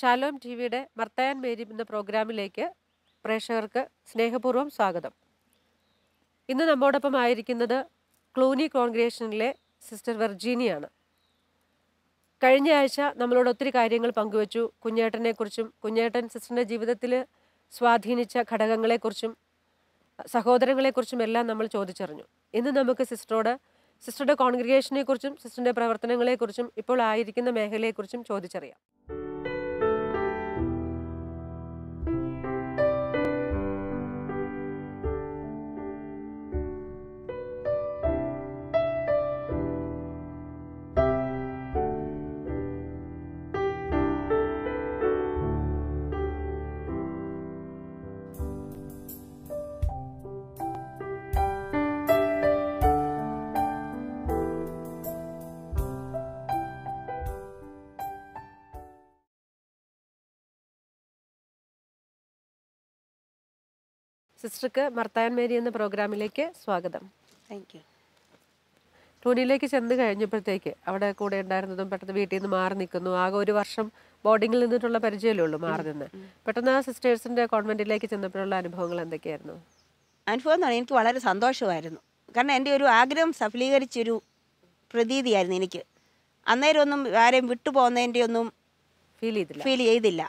Shalom T വിയുടെ മർത്തയാൻ Mary എന്ന പ്രോഗ്രാമിലേക്ക് പ്രേക്ഷകർക്ക് സ്നേഹപൂർവ്വം സ്വാഗതം ഇന്ന് നമ്മോടൊപ്പം ആയിരിക്കുന്നത് ക്ലൂനി കോൺഗ്രേഷനിലെ സിസ്റ്റർ വെർജീനിയാണ് കഴിഞ്ഞ ആഴ്ച നമ്മളോട് ഒത്തിരി കാര്യങ്ങൾ പങ്കുവച്ചു കുഞ്ഞേട്ടനെക്കുറിച്ചും കുഞ്ഞേട്ടൻ സിസ്റ്ററിൻ്റെ ജീവിതത്തിൽ സ്വാധീനിച്ച ഘടകങ്ങളെക്കുറിച്ചും സഹോദരങ്ങളെക്കുറിച്ചും എല്ലാം നമ്മൾ ചോദിച്ചറിഞ്ഞു ഇന്ന് നമുക്ക് സിസ്റ്ററോട് സിസ്റ്ററുടെ കോൺഗ്രിഗേഷനെക്കുറിച്ചും സിസ്റ്ററിൻ്റെ പ്രവർത്തനങ്ങളെക്കുറിച്ചും ഇപ്പോൾ ആയിരിക്കുന്ന മേഖലയെക്കുറിച്ചും ചോദിച്ചറിയാം സിസ്റ്റർക്ക് മർത്താൻ മേരി എന്ന പ്രോഗ്രാമിലേക്ക് സ്വാഗതം താങ്ക് യു ടൂണിയിലേക്ക് ചെന്ന് കഴിഞ്ഞപ്പോഴത്തേക്ക് അവിടെ കൂടെ ഉണ്ടായിരുന്നതും പെട്ടെന്ന് വീട്ടിൽ നിന്ന് മാറി നിൽക്കുന്നു ആകെ ഒരു വർഷം ബോർഡിങ്ങിൽ നിന്നിട്ടുള്ള പരിചയമല്ലേ ഉള്ളൂ മാറി നിന്ന് പെട്ടെന്ന് ആ സിസ്റ്റേഴ്സിൻ്റെ കോൺവെൻറ്റിലേക്ക് ചെന്നപ്പോഴുള്ള അനുഭവങ്ങൾ എന്തൊക്കെയായിരുന്നു അനുഭവം എന്ന് പറഞ്ഞാൽ എനിക്ക് വളരെ സന്തോഷമായിരുന്നു കാരണം എൻ്റെ ഒരു ആഗ്രഹം സഫലീകരിച്ചൊരു പ്രതീതിയായിരുന്നു എനിക്ക് അന്നേരമൊന്നും ആരെയും വിട്ടുപോകുന്നതിൻ്റെ ഒന്നും ഫീൽ ചെയ്തില്ല ഫീൽ ചെയ്തില്ല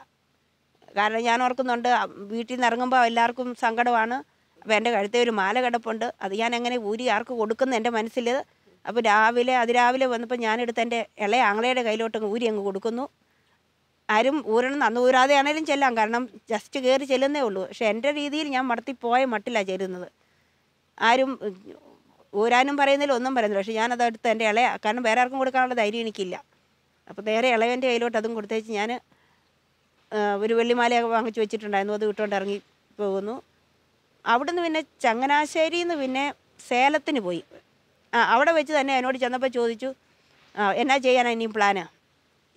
കാരണം ഞാൻ ഓർക്കുന്നുണ്ട് വീട്ടിൽ നിന്ന് ഇറങ്ങുമ്പോൾ എല്ലാവർക്കും സങ്കടമാണ് അപ്പോൾ എൻ്റെ കഴുത്തെ ഒരു മാല കിടപ്പുണ്ട് അത് ഞാൻ എങ്ങനെ ഊരി ആർക്ക് കൊടുക്കുന്നു എൻ്റെ മനസ്സിൽ അപ്പോൾ രാവിലെ അതിരാവിലെ വന്നപ്പോൾ ഞാനെടുത്ത് എൻ്റെ ഇളയ ആങ്ങളയുടെ കയ്യിലോട്ട് ഊരി അങ്ങ് കൊടുക്കുന്നു ആരും ഊരണം അന്ന് ഊരാതെ ആണേലും ചെല്ലാം കാരണം ജസ്റ്റ് കയറി ചെല്ലുന്നേ ഉള്ളൂ പക്ഷെ എൻ്റെ രീതിയിൽ ഞാൻ പോയ മട്ടില്ല ചെല്ലുന്നത് ആരും ഊരാനും പറയുന്നില്ല ഒന്നും പറയുന്നില്ല പക്ഷെ ഞാനതെടുത്ത് എൻ്റെ ഇളയ കാരണം വേറെ ആർക്കും കൊടുക്കാനുള്ള ധൈര്യം എനിക്കില്ല അപ്പോൾ നേരെ ഇളയൻ്റെ കയ്യിലോട്ട് അതും കൊടുത്തേച്ച് ഞാൻ ഒരു വെള്ളിമാലയൊക്കെ വാങ്ങിച്ചു വെച്ചിട്ടുണ്ടായിരുന്നു അത് ഇട്ടുകൊണ്ട് ഇറങ്ങി പോകുന്നു അവിടുന്ന് പിന്നെ ചങ്ങനാശ്ശേരിയിൽ നിന്ന് പിന്നെ സേലത്തിന് പോയി ആ അവിടെ വെച്ച് തന്നെ എന്നോട് ചെന്നപ്പോൾ ചോദിച്ചു എന്നാ ചെയ്യാനാണ് ഇനിയും പ്ലാന്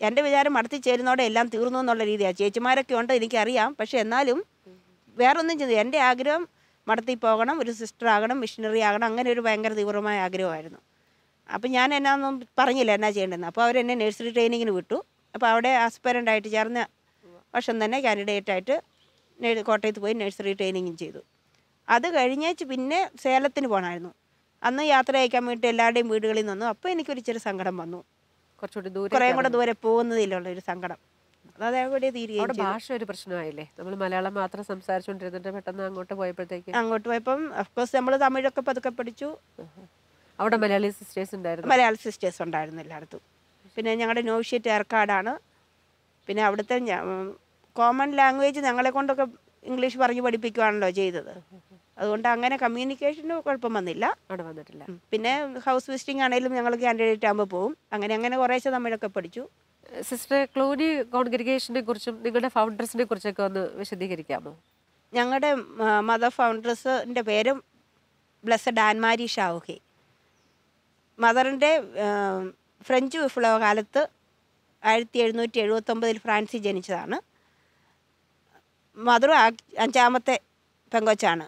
എൻ്റെ വിചാരം മടത്തി ചേരുന്നതോടെ എല്ലാം തീർന്നു എന്നുള്ള രീതിയാണ് ചേച്ചിമാരൊക്കെ ഉണ്ട് എനിക്കറിയാം പക്ഷേ എന്നാലും വേറൊന്നും ചെയ്തു എൻ്റെ ആഗ്രഹം മടത്തി പോകണം ഒരു സിസ്റ്റർ ആകണം മിഷനറി ആകണം അങ്ങനെ ഒരു ഭയങ്കര തീവ്രമായ ആഗ്രഹമായിരുന്നു അപ്പം ഞാൻ എന്നാന്നും പറഞ്ഞില്ല എന്നാ ചെയ്യേണ്ടതെന്ന് അപ്പോൾ അവരെന്നെ നഴ്സറി ട്രെയിനിങ്ങിന് വിട്ടു അപ്പോൾ അവിടെ ആസ്പെറൻ്റായിട്ട് ചേർന്ന് വർഷം തന്നെ കാൻഡിഡേറ്റായിട്ട് കോട്ടയത്ത് പോയി നഴ്സറി ട്രെയിനിങ്ങും ചെയ്തു അത് കഴിഞ്ഞേച്ച് പിന്നെ സേലത്തിന് പോകണമായിരുന്നു അന്ന് യാത്ര അയക്കാൻ വേണ്ടി എല്ലാവരുടെയും വീടുകളിൽ നിന്നു അപ്പോൾ എനിക്കൊരു ചെറിയ സങ്കടം വന്നു കുറച്ചുകൂടി ദൂരെ കുറേ കൂടെ ദൂരെ പോകുന്നതിലുള്ള ഒരു സങ്കടം അതവിടെ തീരുകയും ഭാഷ ഒരു പ്രശ്നമായില്ലേ നമ്മൾ മലയാളം മാത്രം സംസാരിച്ചുകൊണ്ടിരുന്നിട്ട് പെട്ടെന്ന് അങ്ങോട്ട് പോയപ്പോഴത്തേക്ക് അങ്ങോട്ട് പോയപ്പം അഫ്കോഴ്സ് നമ്മൾ തമിഴൊക്കെ പതുക്കെ പഠിച്ചു അവിടെ മലയാളി സിസ്റ്റേഴ്സ് ഉണ്ടായിരുന്നു മലയാളി സിസ്റ്റേഴ്സ് ഉണ്ടായിരുന്നു എല്ലായിടത്തും പിന്നെ ഞങ്ങളുടെ നോവിഷ്യറ്റ് ഏർക്കാടാണ് പിന്നെ അവിടുത്തെ കോമൺ ലാംഗ്വേജ് ഞങ്ങളെ കൊണ്ടൊക്കെ ഇംഗ്ലീഷ് പറഞ്ഞ് പഠിപ്പിക്കുകയാണല്ലോ ചെയ്തത് അതുകൊണ്ട് അങ്ങനെ കമ്മ്യൂണിക്കേഷന് കുഴപ്പം വന്നില്ല പിന്നെ ഹൗസ് വിസിറ്റിംഗ് ആണെങ്കിലും ഞങ്ങൾ കാൻഡിഡേറ്റ് ആകുമ്പോൾ പോകും അങ്ങനെ അങ്ങനെ കുറേശ്ശെ തമ്മിലൊക്കെ പഠിച്ചു സിസ്റ്റർ ക്ലോനി കോൺഗ്രിഗേഷനെ കുറിച്ചും നിങ്ങളുടെ ഫൗണ്ടേഴ്സിനെ കുറിച്ചൊക്കെ ഒന്ന് വിശദീകരിക്കാമോ ഞങ്ങളുടെ മദർ ഫൗണ്ടേഴ്സിൻ്റെ പേര് ബ്ലസ്സഡ് ആൻമാരി ഷാഹുഹി മദറിൻ്റെ ഫ്രഞ്ച് വിപ്ലവകാലത്ത് ആയിരത്തി എഴുന്നൂറ്റി എഴുപത്തൊമ്പതിൽ ഫ്രാൻസിൽ ജനിച്ചതാണ് മധുരം അഞ്ചാമത്തെ പെങ്കൊച്ചാണ്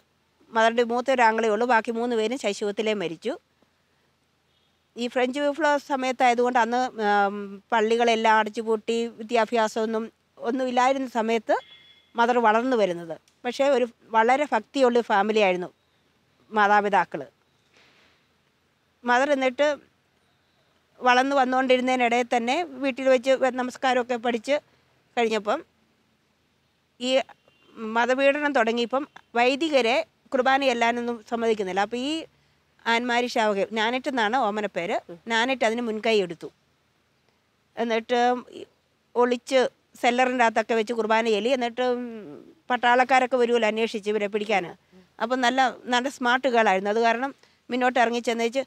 മദറിൻ്റെ മൂത്തൊരാങ്ങളേ ഉള്ളൂ ബാക്കി മൂന്ന് പേരും ശൈശവത്തിലേ മരിച്ചു ഈ ഫ്രഞ്ച് വിപ്ലവ സമയത്തായതുകൊണ്ട് അന്ന് പള്ളികളെല്ലാം അടച്ചുപൂട്ടി വിദ്യാഭ്യാസമൊന്നും ഒന്നുമില്ലായിരുന്ന സമയത്ത് മദർ വളർന്നു വരുന്നത് പക്ഷേ ഒരു വളരെ ഭക്തിയുള്ള ഫാമിലി ആയിരുന്നു മാതാപിതാക്കൾ മദർ എന്നിട്ട് വളർന്നു വന്നുകൊണ്ടിരുന്നതിനിടയിൽ തന്നെ വീട്ടിൽ വെച്ച് നമസ്കാരമൊക്കെ പഠിച്ച് കഴിഞ്ഞപ്പം ഈ മതപീഡനം തുടങ്ങിയപ്പം വൈദികരെ കുർബാന എല്ലാനൊന്നും സമ്മതിക്കുന്നില്ല അപ്പോൾ ഈ ആന്മാരി ശാവക നാനറ്റ് എന്നാണ് ഓമനപ്പേര് നാനറ്റ് അതിന് മുൻകൈ എടുത്തു എന്നിട്ട് ഒളിച്ച് സെല്ലറിൻ്റെ അകത്തൊക്കെ വെച്ച് കുർബാന ചെല്ലി എന്നിട്ട് പട്ടാളക്കാരൊക്കെ വരുമല്ലോ അന്വേഷിച്ച് ഇവരെ പിടിക്കാൻ അപ്പം നല്ല നല്ല സ്മാർട്ട് കേളായിരുന്നു അത് കാരണം മുന്നോട്ട് ഇറങ്ങി ചെന്നേച്ച്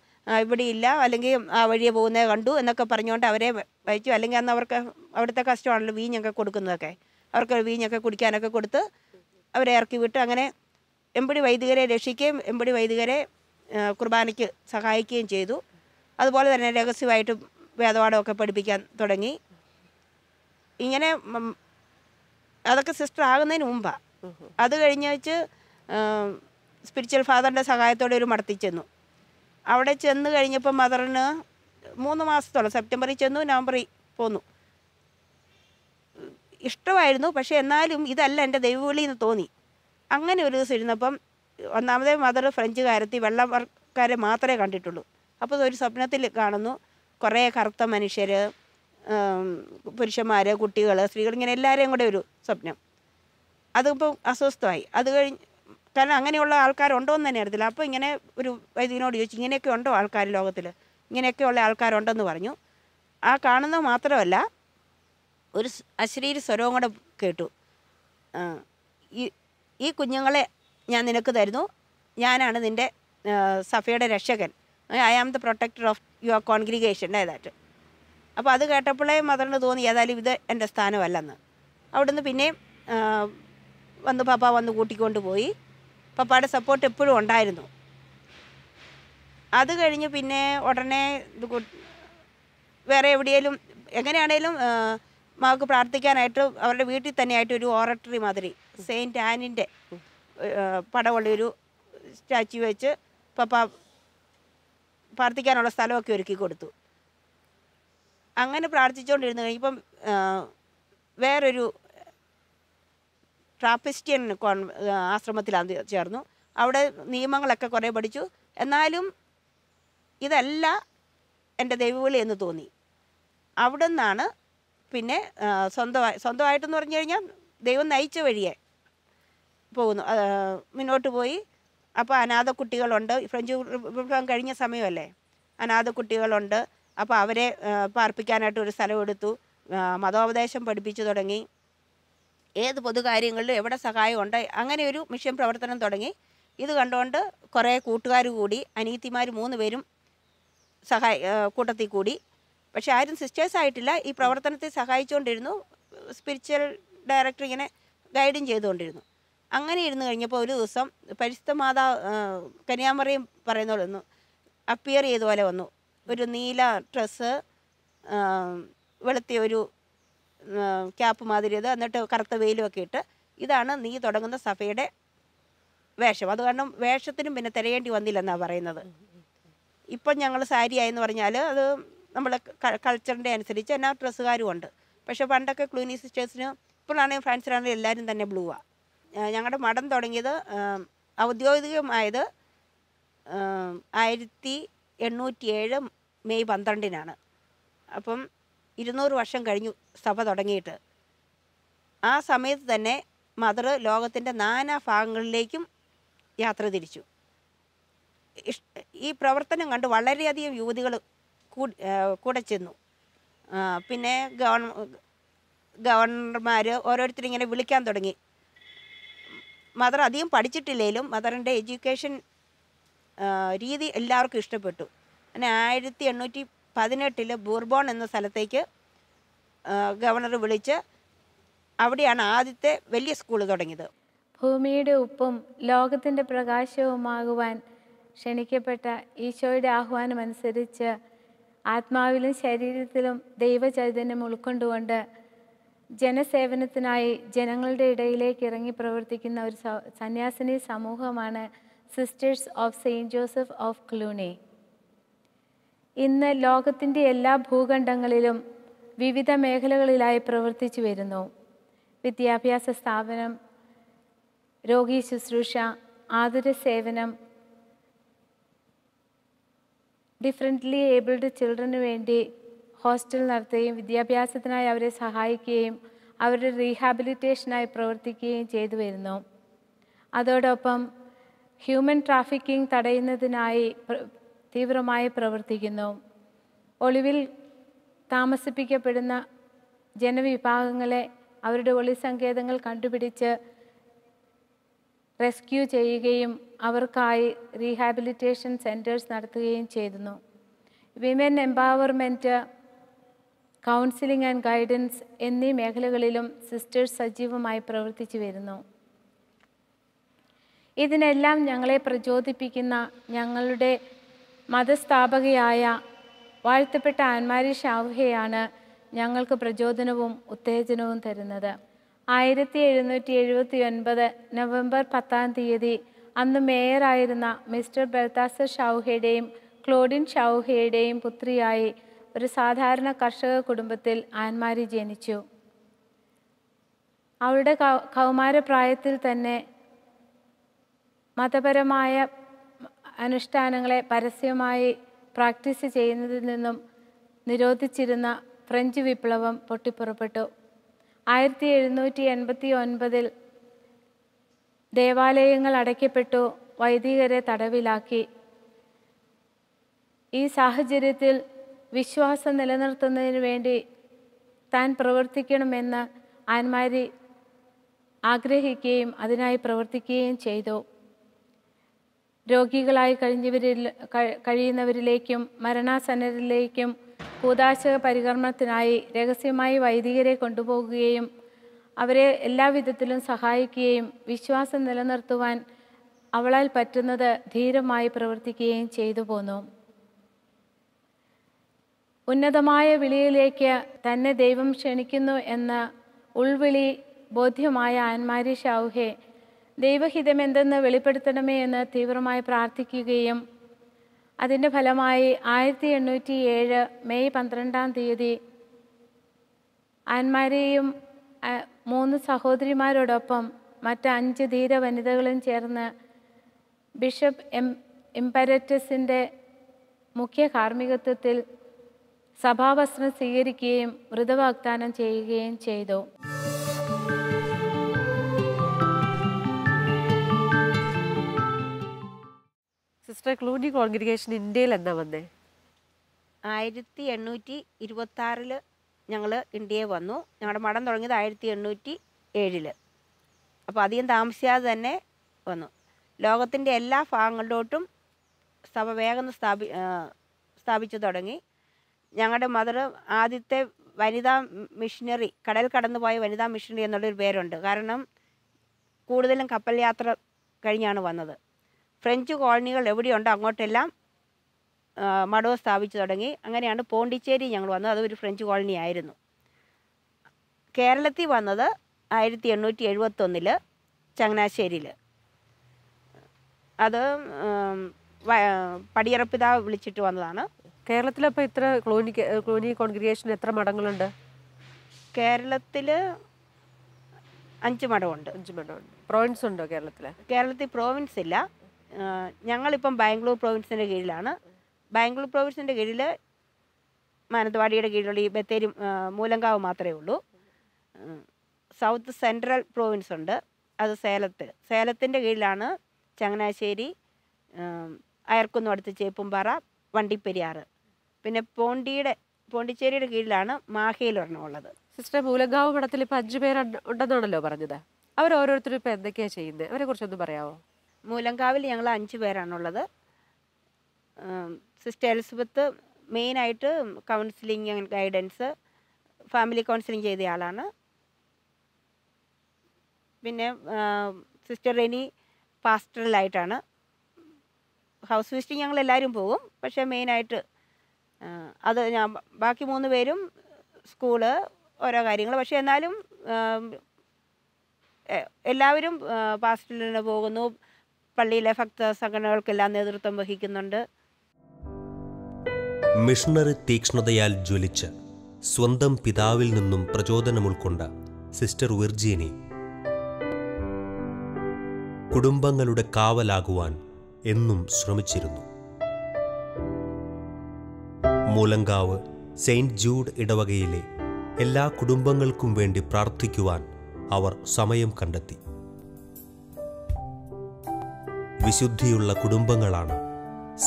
ഇവിടെ ഇല്ല അല്ലെങ്കിൽ ആ വഴിയെ പോകുന്നേ കണ്ടു എന്നൊക്കെ പറഞ്ഞുകൊണ്ട് അവരെ വഹിച്ചു അല്ലെങ്കിൽ അന്ന് അവർക്ക് അവിടുത്തെ കഷ്ടമാണല്ലോ വീഞ്ഞൊക്കെ കൊടുക്കുന്നതൊക്കെ അവർക്ക് വീഞ്ഞൊക്കെ കുടിക്കാനൊക്കെ കൊടുത്ത് അവരെ ഇറക്കി വിട്ട് അങ്ങനെ എമ്പടി വൈദികരെ രക്ഷിക്കുകയും എമ്പടി വൈദികരെ കുർബാനയ്ക്ക് സഹായിക്കുകയും ചെയ്തു അതുപോലെ തന്നെ രഹസ്യമായിട്ട് വേദപാഠമൊക്കെ പഠിപ്പിക്കാൻ തുടങ്ങി ഇങ്ങനെ അതൊക്കെ സിസ്റ്റർ ആകുന്നതിന് മുമ്പാണ് അത് കഴിഞ്ഞ് വെച്ച് സ്പിരിച്വൽ ഫാദറിൻ്റെ സഹായത്തോടെ ഒരു മടത്തി ചെന്നു അവിടെ ചെന്ന് കഴിഞ്ഞപ്പോൾ മദറിന് മൂന്ന് മാസത്തോളം സെപ്റ്റംബറിൽ ചെന്നു നവംബറിൽ പോന്നു ഇഷ്ടമായിരുന്നു പക്ഷേ എന്നാലും ഇതല്ല എൻ്റെ ദൈവവിളി എന്ന് തോന്നി അങ്ങനെ ഒരു ദിവസം ഇരുന്നപ്പം ഒന്നാമതേ മദർ ഫ്രഞ്ച് കാരത്തി വെള്ളക്കാരെ മാത്രമേ കണ്ടിട്ടുള്ളൂ അപ്പോൾ ഒരു സ്വപ്നത്തിൽ കാണുന്നു കുറേ കറുത്ത മനുഷ്യർ പുരുഷന്മാർ കുട്ടികൾ സ്ത്രീകൾ ഇങ്ങനെ എല്ലാവരെയും കൂടെ ഒരു സ്വപ്നം അതിപ്പം അസ്വസ്ഥമായി അത് കഴിഞ്ഞ് കാരണം അങ്ങനെയുള്ള ആൾക്കാരുണ്ടോ എന്ന് തന്നെ അറിയത്തില്ല അപ്പോൾ ഇങ്ങനെ ഒരു വൈദികനോട് ചോദിച്ചു ഇങ്ങനെയൊക്കെ ഉണ്ടോ ആൾക്കാർ ലോകത്തിൽ ഇങ്ങനെയൊക്കെയുള്ള ആൾക്കാരുണ്ടെന്ന് പറഞ്ഞു ആ കാണുന്നത് മാത്രമല്ല ഒരു അശ്ലീല സ്വരവും കൂടെ കേട്ടു ഈ ഈ കുഞ്ഞുങ്ങളെ ഞാൻ നിനക്ക് തരുന്നു ഞാനാണ് നിൻ്റെ സഫയുടെ രക്ഷകൻ I am the protector of your congregation ഏതായിട്ട് അപ്പോൾ അത് കേട്ടപ്പോഴേ മദറിന് തോന്നി ഏതായാലും ഇത് എൻ്റെ സ്ഥാനമല്ലെന്ന് അവിടുന്ന് പിന്നെയും വന്ന് പപ്പ വന്ന് കൂട്ടിക്കൊണ്ട് പോയി പപ്പയുടെ സപ്പോർട്ട് എപ്പോഴും ഉണ്ടായിരുന്നു അത് കഴിഞ്ഞ് പിന്നെ ഉടനെ വേറെ എവിടെയെങ്കിലും എങ്ങനെയാണേലും മാക്ക് പ്രാർത്ഥിക്കാനായിട്ട് അവരുടെ വീട്ടിൽ തന്നെയായിട്ട് ഒരു ഓറട്ടറി മാതിരി സെയിൻറ്റ് ആനിൻ്റെ പടമുള്ള ഒരു സ്റ്റാച്യു വെച്ച് പപ്പ പ്രാർത്ഥിക്കാനുള്ള സ്ഥലമൊക്കെ ഒരുക്കി കൊടുത്തു അങ്ങനെ പ്രാർത്ഥിച്ചുകൊണ്ടിരുന്നു കഴിഞ്ഞപ്പം വേറൊരു ട്രാപ്പിസ്റ്റിയൻ കോൺ ആശ്രമത്തിലാണ് ചേർന്നു അവിടെ നിയമങ്ങളൊക്കെ കുറേ പഠിച്ചു എന്നാലും ഇതല്ല എൻ്റെ ദൈവവിളി എന്ന് തോന്നി അവിടെ നിന്നാണ് പിന്നെ സ്വന്തമായി സ്വന്തമായിട്ടെന്ന് പറഞ്ഞു കഴിഞ്ഞാൽ ദൈവം നയിച്ച വഴിയെ പോകുന്നു മുന്നോട്ട് പോയി അപ്പോൾ അനാഥ കുട്ടികളുണ്ട് ഫ്രഞ്ച് വിപ്ലവം കഴിഞ്ഞ സമയമല്ലേ അനാഥ കുട്ടികളുണ്ട് അപ്പോൾ അവരെ പാർപ്പിക്കാനായിട്ട് ഒരു സ്ഥലം എടുത്തു മതോപദേശം പഠിപ്പിച്ചു തുടങ്ങി ഏത് പൊതുകാര്യങ്ങളിലും എവിടെ സഹായമുണ്ട് അങ്ങനെ ഒരു മിഷൻ പ്രവർത്തനം തുടങ്ങി ഇത് കണ്ടുകൊണ്ട് കുറേ കൂട്ടുകാർ കൂടി അനീത്തിമാർ മൂന്ന് പേരും സഹായ കൂട്ടത്തിൽ കൂടി പക്ഷെ ആരും സിസ്റ്റേഴ്സ് ആയിട്ടില്ല ഈ പ്രവർത്തനത്തെ സഹായിച്ചുകൊണ്ടിരുന്നു സ്പിരിച്വൽ ഡയറക്ടർ ഇങ്ങനെ ഗൈഡും ചെയ്തുകൊണ്ടിരുന്നു അങ്ങനെ ഇരുന്ന് കഴിഞ്ഞപ്പോൾ ഒരു ദിവസം പരിശുദ്ധ മാതാ കന്യാമറിയും പറയുന്ന പോലെ വന്നു അപ്പിയർ ചെയ്ത പോലെ വന്നു ഒരു നീല ഡ്രസ്സ് വെളുത്തിയ ഒരു ക്യാപ്പ് മാതിരി ഇത് എന്നിട്ട് കറുത്ത വെയിലുമൊക്കെ ഇട്ട് ഇതാണ് നീ തുടങ്ങുന്ന സഭയുടെ വേഷം അത് കാരണം വേഷത്തിനും പിന്നെ തിരയേണ്ടി വന്നില്ലെന്നാണ് പറയുന്നത് ഇപ്പം ഞങ്ങൾ സാരിയായെന്ന് പറഞ്ഞാൽ അത് നമ്മുടെ കൾച്ചറിൻ്റെ അനുസരിച്ച് എന്നാ ഡ്രസ്സുകാരും ഉണ്ട് പക്ഷേ പണ്ടൊക്കെ ക്ലൂനി സിസ്റ്റേഴ്സിന് ഇപ്പോഴാണെങ്കിൽ ഫ്രാൻസിലാണെങ്കിൽ എല്ലാവരും തന്നെ ബ്ലൂവാണ് ഞങ്ങളുടെ മഠം തുടങ്ങിയത് ഔദ്യോഗികമായത് ആയിരത്തി എണ്ണൂറ്റി ഏഴ് മെയ് പന്ത്രണ്ടിനാണ് അപ്പം ഇരുന്നൂറ് വർഷം കഴിഞ്ഞു സഭ തുടങ്ങിയിട്ട് ആ സമയത്ത് തന്നെ മദർ ലോകത്തിൻ്റെ നാനാ ഭാഗങ്ങളിലേക്കും യാത്ര തിരിച്ചു ഈ പ്രവർത്തനം കണ്ട് വളരെയധികം യുവതികൾ കൂടെ ചെന്നു പിന്നെ ഗവൺ ഗവർണർമാർ ഇങ്ങനെ വിളിക്കാൻ തുടങ്ങി മദർ അധികം പഠിച്ചിട്ടില്ലെങ്കിലും മദറിൻ്റെ എഡ്യൂക്കേഷൻ രീതി എല്ലാവർക്കും ഇഷ്ടപ്പെട്ടു അങ്ങനെ ആയിരത്തി എണ്ണൂറ്റി പതിനെട്ടിൽ ബൂർബോൺ എന്ന സ്ഥലത്തേക്ക് ഗവർണർ വിളിച്ച് അവിടെയാണ് ആദ്യത്തെ വലിയ സ്കൂൾ തുടങ്ങിയത് ഭൂമിയുടെ ഉപ്പും ലോകത്തിൻ്റെ പ്രകാശവുമാകുവാൻ ക്ഷണിക്കപ്പെട്ട ഈശോയുടെ ആഹ്വാനം അനുസരിച്ച് ആത്മാവിലും ശരീരത്തിലും ദൈവചൈതന്യം ഉൾക്കൊണ്ടുകൊണ്ട് ജനസേവനത്തിനായി ജനങ്ങളുടെ ഇടയിലേക്ക് ഇറങ്ങി പ്രവർത്തിക്കുന്ന ഒരു സന്യാസിനി സമൂഹമാണ് sisters of saint Joseph of Cluny ഇന്ന് ലോകത്തിൻ്റെ എല്ലാ ഭൂഖണ്ഡങ്ങളിലും വിവിധ മേഖലകളിലായി പ്രവർത്തിച്ചു വരുന്നു വിദ്യാഭ്യാസ സ്ഥാപനം രോഗീ ശുശ്രൂഷ ആതുര സേവനം ഡിഫറെൻ്റ്ലി ഏബിൾഡ് ചിൽഡ്രന് വേണ്ടി ഹോസ്റ്റൽ നടത്തുകയും വിദ്യാഭ്യാസത്തിനായി അവരെ സഹായിക്കുകയും അവരുടെ റീഹാബിലിറ്റേഷനായി പ്രവർത്തിക്കുകയും ചെയ്തു വരുന്നു അതോടൊപ്പം ഹ്യൂമൻ ട്രാഫിക്കിംഗ് തടയുന്നതിനായി തീവ്രമായി പ്രവർത്തിക്കുന്നു ഒളിവിൽ താമസിപ്പിക്കപ്പെടുന്ന ജനവിഭാഗങ്ങളെ അവരുടെ ഒളി സങ്കേതങ്ങൾ കണ്ടുപിടിച്ച് റെസ്ക്യൂ ചെയ്യുകയും അവർക്കായി റീഹാബിലിറ്റേഷൻ സെൻറ്റേഴ്സ് നടത്തുകയും ചെയ്തിരുന്നു women empowerment counselling and guidance എന്നീ മേഖലകളിലും സിസ്റ്റേഴ്സ് സജീവമായി പ്രവർത്തിച്ചു വരുന്നു ഇതിനെല്ലാം ഞങ്ങളെ പ്രചോദിപ്പിക്കുന്ന ഞങ്ങളുടെ മതസ്ഥാപകയായ വാഴ്ത്തപ്പെട്ട ആൻമാരി ഷാവുഹയാണ് ഞങ്ങൾക്ക് പ്രചോദനവും ഉത്തേജനവും തരുന്നത് ആയിരത്തി എഴുന്നൂറ്റി എഴുപത്തി ഒൻപത് നവംബർ പത്താം തീയതി അന്ന് മേയറായിരുന്ന മിസ്റ്റർ ബൽതാസർ ഷൗഹയുടെയും ക്ലോഡിൻ ഷൗഹയുടെയും പുത്രിയായി ഒരു സാധാരണ കർഷക കുടുംബത്തിൽ ആൻമാരി ജനിച്ചു അവളുടെ കൗമാരപ്രായത്തിൽ തന്നെ മതപരമായ അനുഷ്ഠാനങ്ങളെ പരസ്യമായി പ്രാക്ടീസ് ചെയ്യുന്നതിൽ നിന്നും നിരോധിച്ചിരുന്ന ഫ്രഞ്ച് വിപ്ലവം പൊട്ടിപ്പുറപ്പെട്ടു ആയിരത്തി എഴുന്നൂറ്റി എൺപത്തി ഒൻപതിൽ ദേവാലയങ്ങൾ അടയ്ക്കപ്പെട്ടു വൈദികരെ തടവിലാക്കി ഈ സാഹചര്യത്തിൽ വിശ്വാസം നിലനിർത്തുന്നതിന് വേണ്ടി താൻ പ്രവർത്തിക്കണമെന്ന് ആന്മാരി ആഗ്രഹിക്കുകയും അതിനായി പ്രവർത്തിക്കുകയും ചെയ്തു രോഗികളായി കഴിഞ്ഞവരിൽ കഴിയുന്നവരിലേക്കും മരണാസന്നരിലേക്കും കൂതാശക പരികർമ്മത്തിനായി രഹസ്യമായി വൈദികരെ കൊണ്ടുപോകുകയും അവരെ എല്ലാവിധത്തിലും സഹായിക്കുകയും വിശ്വാസം നിലനിർത്തുവാൻ അവളാൽ പറ്റുന്നത് ധീരമായി പ്രവർത്തിക്കുകയും ചെയ്തു പോന്നു ഉന്നതമായ വിളിയിലേക്ക് തന്നെ ദൈവം ക്ഷണിക്കുന്നു എന്ന ഉൾവിളി ബോധ്യമായ ആൻമാരി ദൈവഹിതം ദൈവഹിതമെന്തെന്ന് വെളിപ്പെടുത്തണമേ എന്ന് തീവ്രമായി പ്രാർത്ഥിക്കുകയും അതിൻ്റെ ഫലമായി ആയിരത്തി എണ്ണൂറ്റി ഏഴ് മെയ് പന്ത്രണ്ടാം തീയതി ആന്മാരെയും മൂന്ന് സഹോദരിമാരോടൊപ്പം മറ്റ് അഞ്ച് ധീര വനിതകളും ചേർന്ന് ബിഷപ്പ് എം ഇംപരറ്റസിൻ്റെ മുഖ്യ കാർമ്മികത്വത്തിൽ സഭാവസ്ത്രം സ്വീകരിക്കുകയും മൃതവാഗ്ദാനം ചെയ്യുകയും ചെയ്തു സിസ്റ്റർ ക്ലൂനി കോൺഗ്രിഗേഷൻ ഇന്ത്യയിൽ എന്നാ വന്നേ ആയിരത്തി എണ്ണൂറ്റി ഇരുപത്തി ആറില് ഞങ്ങൾ ഇന്ത്യയിൽ വന്നു ഞങ്ങളുടെ മഠം തുടങ്ങിയത് ആയിരത്തി എണ്ണൂറ്റി ഏഴില് അപ്പോൾ അധികം താമസിയാതെ തന്നെ വന്നു ലോകത്തിൻ്റെ എല്ലാ ഭാഗങ്ങളിലോട്ടും സഭ വേഗം സ്ഥാപി സ്ഥാപിച്ചു തുടങ്ങി ഞങ്ങളുടെ മദർ ആദ്യത്തെ വനിതാ മിഷനറി കടൽ കടന്നു പോയ വനിതാ മിഷനറി എന്നുള്ളൊരു പേരുണ്ട് കാരണം കൂടുതലും കപ്പൽ യാത്ര കഴിഞ്ഞാണ് വന്നത് ഫ്രഞ്ച് കോളനികൾ എവിടെയുണ്ടോ അങ്ങോട്ടെല്ലാം മടവ് സ്ഥാപിച്ചു തുടങ്ങി അങ്ങനെയാണ് പോണ്ടിച്ചേരി ഞങ്ങൾ വന്നത് അതൊരു ഫ്രഞ്ച് കോളനി ആയിരുന്നു കേരളത്തിൽ വന്നത് ആയിരത്തി എണ്ണൂറ്റി എഴുപത്തൊന്നിൽ ചങ്ങനാശ്ശേരിയിൽ അത് പടിയറപ്പിതാവ് വിളിച്ചിട്ട് വന്നതാണ് കേരളത്തിലപ്പോൾ ഇത്ര ക്ലോനി ക്ലോനി കോൺഗ്രിഗേഷൻ എത്ര മഠങ്ങളുണ്ട് കേരളത്തിൽ അഞ്ച് മഠമുണ്ട് അഞ്ച് മഠമുണ്ട് പ്രോവിൻസ് ഉണ്ടോ കേരളത്തിൽ കേരളത്തിൽ പ്രോവിൻസ് ഇല്ല ഞങ്ങളിപ്പം ബാംഗ്ലൂർ പ്രൊവിൻസിൻ്റെ കീഴിലാണ് ബാംഗ്ലൂർ പ്രൊവിൻസിൻ്റെ കീഴിൽ മാനന്തവാടിയുടെ കീഴിലുള്ള ഈ ബത്തേരി മൂലങ്കാവ് മാത്രമേ ഉള്ളൂ സൗത്ത് സെൻട്രൽ പ്രൊവിൻസ് ഉണ്ട് അത് സേലത്ത് സേലത്തിൻ്റെ കീഴിലാണ് ചങ്ങനാശ്ശേരി അയർക്കുന്നു അടുത്ത് ചേപ്പുംപാറ വണ്ടിപ്പെരിയാർ പിന്നെ പോണ്ടിയുടെ പോണ്ടിച്ചേരിയുടെ കീഴിലാണ് മാഹയിൽ ഒരെണ്ണം ഉള്ളത് സിസ്റ്റർ മൂലങ്കാവ് പടത്തിൽ ഇപ്പം അഞ്ച് പേരുണ്ടെന്നാണല്ലോ പറഞ്ഞത് അവരോരോരുത്തരും ഇപ്പം എന്തൊക്കെയാണ് ചെയ്യുന്നത് അവരെ കുറിച്ചൊന്നും പറയാമോ മൂലങ്കാവിൽ ഞങ്ങൾ അഞ്ച് പേരാണുള്ളത് സിസ്റ്റർ എലിസബത്ത് മെയിനായിട്ട് കൗൺസിലിംഗ് ഗൈഡൻസ് ഫാമിലി കൗൺസിലിംഗ് ചെയ്ത ആളാണ് പിന്നെ സിസ്റ്റർ റെനി പാസ്റ്ററലായിട്ടാണ് ഹൗസ് വിസിറ്റിംഗ് ഞങ്ങൾ എല്ലാവരും പോകും പക്ഷേ മെയിനായിട്ട് അത് ഞാൻ ബാക്കി മൂന്ന് പേരും സ്കൂള് ഓരോ കാര്യങ്ങൾ പക്ഷേ എന്നാലും എല്ലാവരും പാസ്റ്ററിന് പോകുന്നു പള്ളിയിലെ ഭക്ത സംഘടനകൾക്കെല്ലാം നേതൃത്വം വഹിക്കുന്നുണ്ട് മിഷണറി തീക്ഷ്ണതയാൽ ജ്വലിച്ച് സ്വന്തം പിതാവിൽ നിന്നും പ്രചോദനം ഉൾക്കൊണ്ട സിസ്റ്റർ വിർജീനി കുടുംബങ്ങളുടെ കാവലാകുവാൻ എന്നും ശ്രമിച്ചിരുന്നു മൂലങ്കാവ് സെയിന്റ് ജൂഡ് ഇടവകയിലെ എല്ലാ കുടുംബങ്ങൾക്കും വേണ്ടി പ്രാർത്ഥിക്കുവാൻ അവർ സമയം കണ്ടെത്തി വിശുദ്ധിയുള്ള കുടുംബങ്ങളാണ്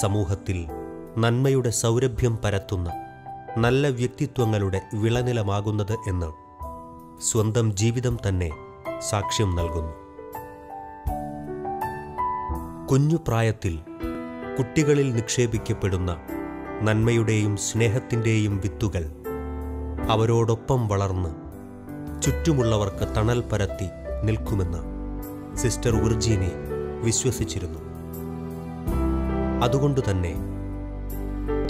സമൂഹത്തിൽ നന്മയുടെ സൗരഭ്യം പരത്തുന്ന നല്ല വ്യക്തിത്വങ്ങളുടെ വിളനിലമാകുന്നത് എന്ന് സ്വന്തം ജീവിതം തന്നെ സാക്ഷ്യം നൽകുന്നു കുഞ്ഞുപ്രായത്തിൽ കുട്ടികളിൽ നിക്ഷേപിക്കപ്പെടുന്ന നന്മയുടെയും സ്നേഹത്തിൻ്റെയും വിത്തുകൾ അവരോടൊപ്പം വളർന്ന് ചുറ്റുമുള്ളവർക്ക് തണൽ പരത്തി നിൽക്കുമെന്ന് സിസ്റ്റർ ഉർജീനി വിശ്വസിച്ചിരുന്നു അതുകൊണ്ടുതന്നെ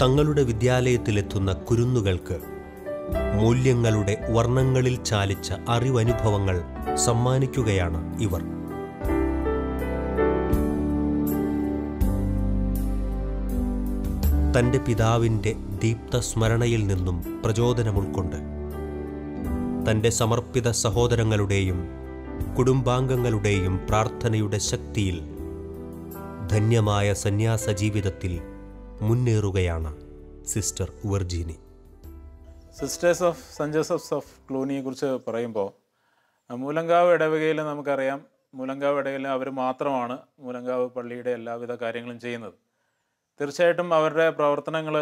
തങ്ങളുടെ വിദ്യാലയത്തിലെത്തുന്ന കുരുന്നുകൾക്ക് മൂല്യങ്ങളുടെ വർണ്ണങ്ങളിൽ ചാലിച്ച അറിവനുഭവങ്ങൾ സമ്മാനിക്കുകയാണ് ഇവർ തന്റെ പിതാവിന്റെ ദീപ്ത സ്മരണയിൽ നിന്നും പ്രചോദനം ഉൾക്കൊണ്ട് സമർപ്പിത സഹോദരങ്ങളുടെയും കുടുംബാംഗങ്ങളുടെയും പ്രാർത്ഥനയുടെ ശക്തിയിൽ ധന്യമായ സന്യാസ ജീവിതത്തിൽ മുന്നേറുകയാണ് sister Virginie sisters of saint Joseph's of ക്ലൂനിയെ കുറിച്ച് പറയുമ്പോൾ മൂലങ്കാവ് ഇടവകയിൽ നമുക്കറിയാം മൂലങ്കാവ് ഇടയിൽ അവർ മാത്രമാണ് മൂലങ്കാവ് പള്ളിയുടെ എല്ലാവിധ കാര്യങ്ങളും ചെയ്യുന്നത് തീർച്ചയായിട്ടും അവരുടെ പ്രവർത്തനങ്ങൾ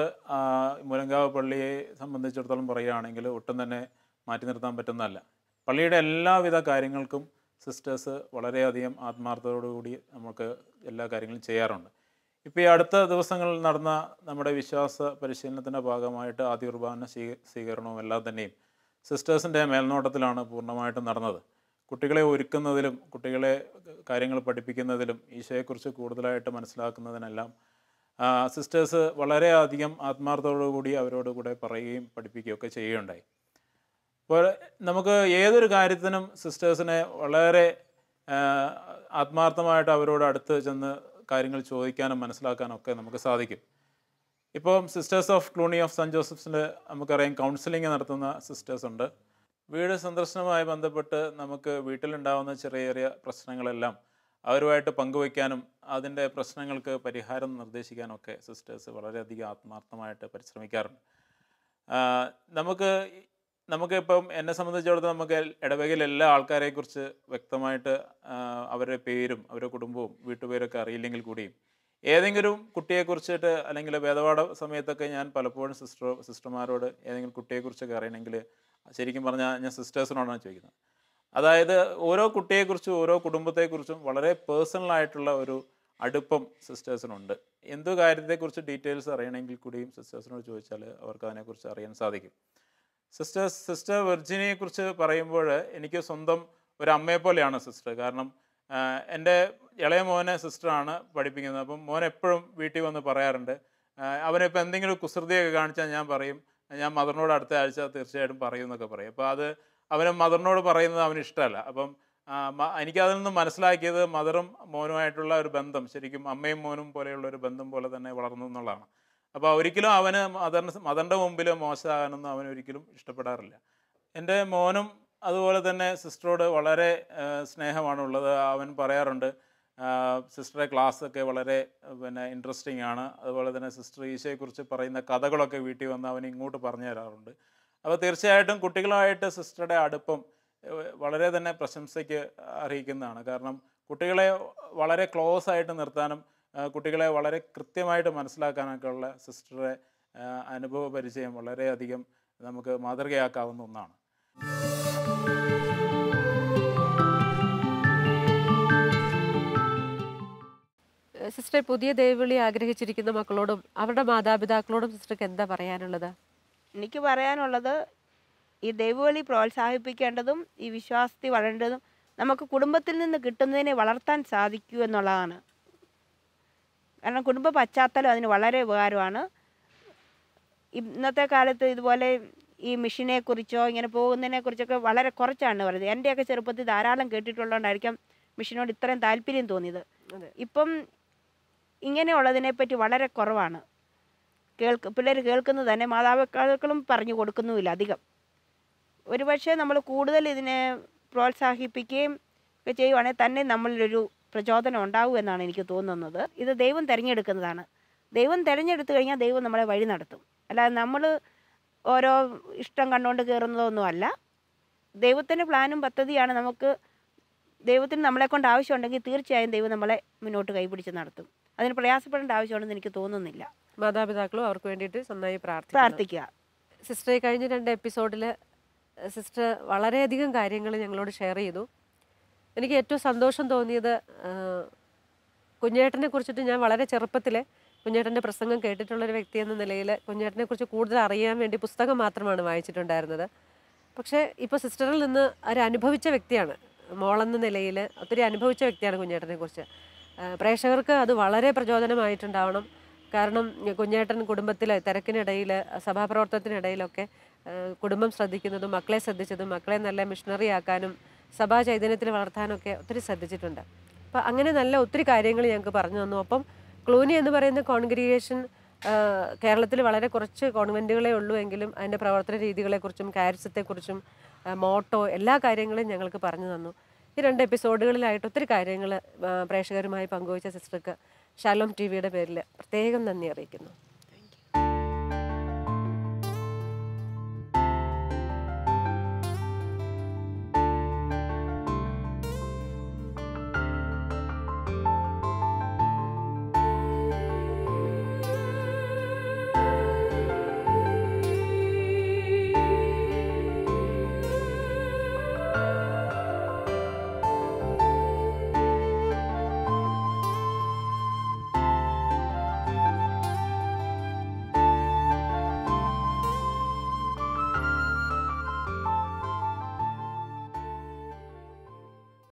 മൂലങ്കാവ് പള്ളിയെ സംബന്ധിച്ചിടത്തോളം പറയുകയാണെങ്കിൽ ഒട്ടും തന്നെ മാറ്റി നിർത്താൻ പറ്റുന്നതല്ല പള്ളിയുടെ എല്ലാവിധ കാര്യങ്ങൾക്കും സിസ്റ്റേഴ്സ് വളരെയധികം ആത്മാർത്ഥതയോടുകൂടി നമുക്ക് എല്ലാ കാര്യങ്ങളും ചെയ്യാറുണ്ട് ഇപ്പോൾ ഈ അടുത്ത ദിവസങ്ങളിൽ നടന്ന നമ്മുടെ വിശ്വാസ പരിശീലനത്തിൻ്റെ ഭാഗമായിട്ട് ആദ്യ കുർബാന സ്വീകരണവും എല്ലാം തന്നെയും സിസ്റ്റേഴ്സിൻ്റെ മേൽനോട്ടത്തിലാണ് പൂർണ്ണമായിട്ടും നടന്നത് കുട്ടികളെ ഒരുക്കുന്നതിലും കുട്ടികളെ കാര്യങ്ങൾ പഠിപ്പിക്കുന്നതിലും ഈശോയെക്കുറിച്ച് കൂടുതലായിട്ട് മനസ്സിലാക്കുന്നതിനെല്ലാം സിസ്റ്റേഴ്സ് വളരെയധികം ആത്മാർത്ഥതയോടുകൂടി അവരോട് കൂടെ പറയുകയും പഠിപ്പിക്കുകയൊക്കെ ചെയ്യുകയുണ്ടായി ഇപ്പോൾ നമുക്ക് ഏതൊരു കാര്യത്തിനും സിസ്റ്റേഴ്സിനെ വളരെ ആത്മാർത്ഥമായിട്ട് അവരോട് അടുത്ത് ചെന്ന് കാര്യങ്ങൾ ചോദിക്കാനും മനസ്സിലാക്കാനും ഒക്കെ നമുക്ക് സാധിക്കും ഇപ്പോൾ sisters of Cluny of saint ജോസഫ്സിൻ്റെ നമുക്കറിയാം കൗൺസിലിംഗ് നടത്തുന്ന സിസ്റ്റേഴ്സ് ഉണ്ട് വീട് സന്ദർശനവുമായി ബന്ധപ്പെട്ട് നമുക്ക് വീട്ടിലുണ്ടാകുന്ന ചെറിയ ചെറിയ പ്രശ്നങ്ങളെല്ലാം അവരുമായിട്ട് പങ്കുവയ്ക്കാനും അതിൻ്റെ പ്രശ്നങ്ങൾക്ക് പരിഹാരം നിർദ്ദേശിക്കാനും ഒക്കെ സിസ്റ്റേഴ്സ് വളരെയധികം ആത്മാർത്ഥമായിട്ട് പരിശ്രമിക്കാറുണ്ട് നമുക്ക് നമുക്കിപ്പം എന്നെ സംബന്ധിച്ചിടത്തോളം നമുക്ക് ഇടവകയിൽ എല്ലാ ആൾക്കാരെ കുറിച്ച് വ്യക്തമായിട്ട് അവരുടെ പേരും അവരുടെ കുടുംബവും വീട്ടുപേരൊക്കെ അറിയില്ലെങ്കിൽ കൂടിയും ഏതെങ്കിലും കുറിച്ചിട്ട് അല്ലെങ്കിൽ വേദപാഠ സമയത്തൊക്കെ ഞാൻ പലപ്പോഴും സിസ്റ്റർ സിസ്റ്റർമാരോട് ഏതെങ്കിലും കുട്ടിയെക്കുറിച്ചൊക്കെ അറിയണമെങ്കിൽ ശരിക്കും പറഞ്ഞാൽ ഞാൻ സിസ്റ്റേഴ്സിനോടാണ് ചോദിക്കുന്നത് അതായത് ഓരോ കുട്ടിയെക്കുറിച്ചും ഓരോ കുടുംബത്തെക്കുറിച്ചും വളരെ പേഴ്സണലായിട്ടുള്ള ഒരു അടുപ്പം സിസ്റ്റേഴ്സിനുണ്ട് എന്തു കാര്യത്തെക്കുറിച്ച് ഡീറ്റെയിൽസ് അറിയണമെങ്കിൽ കൂടിയും സിസ്റ്റേഴ്സിനോട് ചോദിച്ചാൽ അവർക്ക് അതിനെക്കുറിച്ച് അറിയാൻ സാധിക്കും സിസ്റ്റർ സിസ്റ്റർ വെർജിനിയെ കുറിച്ച് പറയുമ്പോൾ എനിക്ക് സ്വന്തം ഒരു അമ്മയെ പോലെയാണ് സിസ്റ്റർ കാരണം എൻ്റെ ഇളയ മോനെ സിസ്റ്ററാണ് പഠിപ്പിക്കുന്നത് അപ്പം മോൻ എപ്പോഴും വീട്ടിൽ വന്ന് പറയാറുണ്ട് അവനിപ്പോൾ എന്തെങ്കിലും കുസൃതിയൊക്കെ കാണിച്ചാൽ ഞാൻ പറയും ഞാൻ മദറിനോട് അടുത്ത ആഴ്ച തീർച്ചയായിട്ടും പറയും എന്നൊക്കെ പറയും അപ്പോൾ അത് അവന് മദറിനോട് പറയുന്നത് അവന് ഇഷ്ടമല്ല അപ്പം എനിക്കതിൽ നിന്ന് മനസ്സിലാക്കിയത് മദറും മോനുമായിട്ടുള്ള ഒരു ബന്ധം ശരിക്കും അമ്മയും മോനും പോലെയുള്ള ഒരു ബന്ധം പോലെ തന്നെ വളർന്നു എന്നുള്ളതാണ് അപ്പോൾ ഒരിക്കലും അവന് മദറിന് മദറിൻ്റെ മുമ്പിൽ മോശമാകാനൊന്നും അവൻ ഒരിക്കലും ഇഷ്ടപ്പെടാറില്ല എൻ്റെ മോനും അതുപോലെ തന്നെ സിസ്റ്ററോട് വളരെ സ്നേഹമാണ് ഉള്ളത് അവൻ പറയാറുണ്ട് സിസ്റ്ററെ ഒക്കെ വളരെ പിന്നെ ഇൻട്രസ്റ്റിംഗ് ആണ് അതുപോലെ തന്നെ സിസ്റ്റർ ഈശോയെക്കുറിച്ച് പറയുന്ന കഥകളൊക്കെ വീട്ടിൽ വന്ന് അവൻ ഇങ്ങോട്ട് പറഞ്ഞു തരാറുണ്ട് അപ്പോൾ തീർച്ചയായിട്ടും കുട്ടികളായിട്ട് സിസ്റ്ററുടെ അടുപ്പം വളരെ തന്നെ പ്രശംസയ്ക്ക് അറിയിക്കുന്നതാണ് കാരണം കുട്ടികളെ വളരെ ക്ലോസ് ആയിട്ട് നിർത്താനും കുട്ടികളെ വളരെ കൃത്യമായിട്ട് മനസ്സിലാക്കാനൊക്കെയുള്ള ഉള്ള സിസ്റ്ററുടെ അനുഭവ പരിചയം വളരെയധികം നമുക്ക് മാതൃകയാക്കാവുന്ന ഒന്നാണ് സിസ്റ്റർ പുതിയ ദൈവവിളി ആഗ്രഹിച്ചിരിക്കുന്ന മക്കളോടും അവരുടെ മാതാപിതാക്കളോടും സിസ്റ്റർക്ക് എന്താ പറയാനുള്ളത് എനിക്ക് പറയാനുള്ളത് ഈ ദൈവവിളി പ്രോത്സാഹിപ്പിക്കേണ്ടതും ഈ വിശ്വാസത്തിൽ വളരേണ്ടതും നമുക്ക് കുടുംബത്തിൽ നിന്ന് കിട്ടുന്നതിനെ വളർത്താൻ സാധിക്കൂ എന്നുള്ളതാണ് കാരണം കുടുംബ പശ്ചാത്തലം അതിന് വളരെ ഉപകാരമാണ് ഇന്നത്തെ കാലത്ത് ഇതുപോലെ ഈ കുറിച്ചോ ഇങ്ങനെ കുറിച്ചൊക്കെ വളരെ കുറച്ചാണ് പറയുന്നത് എൻ്റെയൊക്കെ ചെറുപ്പത്തിൽ ധാരാളം കേട്ടിട്ടുള്ളതുകൊണ്ടായിരിക്കും മെഷീനോട് ഇത്രയും താല്പര്യം തോന്നിയത് ഇപ്പം പറ്റി വളരെ കുറവാണ് കേൾക്ക് പിള്ളേർ കേൾക്കുന്നത് തന്നെ മാതാപിതാക്കളും പറഞ്ഞു കൊടുക്കുന്നുമില്ല അധികം ഒരുപക്ഷെ നമ്മൾ കൂടുതൽ ഇതിനെ പ്രോത്സാഹിപ്പിക്കുകയും ഒക്കെ ചെയ്യുവാണെങ്കിൽ തന്നെ നമ്മളിലൊരു പ്രചോദനം ഉണ്ടാവും എന്നാണ് എനിക്ക് തോന്നുന്നത് ഇത് ദൈവം തിരഞ്ഞെടുക്കുന്നതാണ് ദൈവം തിരഞ്ഞെടുത്തു കഴിഞ്ഞാൽ ദൈവം നമ്മളെ വഴി നടത്തും അല്ലാതെ നമ്മൾ ഓരോ ഇഷ്ടം കണ്ടുകൊണ്ട് കയറുന്നതൊന്നുമല്ല ദൈവത്തിൻ്റെ പ്ലാനും പദ്ധതിയാണ് നമുക്ക് ദൈവത്തിന് നമ്മളെക്കൊണ്ട് ആവശ്യമുണ്ടെങ്കിൽ തീർച്ചയായും ദൈവം നമ്മളെ മുന്നോട്ട് കൈപിടിച്ച് നടത്തും അതിന് പ്രയാസപ്പെടേണ്ട ആവശ്യമാണെന്ന് എനിക്ക് തോന്നുന്നില്ല മാതാപിതാക്കളും അവർക്ക് വേണ്ടിയിട്ട് നന്നായി പ്രാർത്ഥിക്കുക സിസ്റ്ററെ കഴിഞ്ഞ രണ്ട് എപ്പിസോഡിൽ സിസ്റ്റർ വളരെയധികം കാര്യങ്ങൾ ഞങ്ങളോട് ഷെയർ ചെയ്തു എനിക്ക് ഏറ്റവും സന്തോഷം തോന്നിയത് കുഞ്ഞേട്ടനെ കുറിച്ചിട്ട് ഞാൻ വളരെ ചെറുപ്പത്തിൽ കുഞ്ഞേട്ടൻ്റെ പ്രസംഗം കേട്ടിട്ടുള്ളൊരു വ്യക്തി എന്ന നിലയിൽ കുഞ്ഞേട്ടനെ കുറിച്ച് കൂടുതൽ അറിയാൻ വേണ്ടി പുസ്തകം മാത്രമാണ് വായിച്ചിട്ടുണ്ടായിരുന്നത് പക്ഷേ ഇപ്പോൾ സിസ്റ്ററിൽ നിന്ന് ഒരു അനുഭവിച്ച വ്യക്തിയാണ് മോളെന്ന നിലയിൽ ഒത്തിരി അനുഭവിച്ച വ്യക്തിയാണ് കുഞ്ഞേട്ടനെ കുറിച്ച് പ്രേക്ഷകർക്ക് അത് വളരെ പ്രചോദനമായിട്ടുണ്ടാവണം കാരണം കുഞ്ഞേട്ടൻ കുടുംബത്തിലെ തിരക്കിനിടയിൽ സഭാപ്രവർത്തനത്തിനിടയിലൊക്കെ കുടുംബം ശ്രദ്ധിക്കുന്നതും മക്കളെ ശ്രദ്ധിച്ചതും മക്കളെ നല്ല മിഷണറി ആക്കാനും സഭാ ചൈതന്യത്തിൽ വളർത്താനൊക്കെ ഒത്തിരി ശ്രദ്ധിച്ചിട്ടുണ്ട് അപ്പം അങ്ങനെ നല്ല ഒത്തിരി കാര്യങ്ങൾ ഞങ്ങൾക്ക് പറഞ്ഞു തന്നു അപ്പം ക്ലൂനി എന്ന് പറയുന്ന കോൺഗ്രിഗേഷൻ കേരളത്തിൽ വളരെ കുറച്ച് കോൺവെൻറ്റുകളെ ഉള്ളൂ എങ്കിലും അതിൻ്റെ പ്രവർത്തന രീതികളെക്കുറിച്ചും കാര്യത്തെക്കുറിച്ചും മോട്ടോ എല്ലാ കാര്യങ്ങളും ഞങ്ങൾക്ക് പറഞ്ഞു തന്നു ഈ രണ്ട് എപ്പിസോഡുകളിലായിട്ട് ഒത്തിരി കാര്യങ്ങൾ പ്രേക്ഷകരുമായി പങ്കുവച്ച സിസ്റ്റർക്ക് ഷാലോം ടി വിയുടെ പേരിൽ പ്രത്യേകം നന്ദി അറിയിക്കുന്നു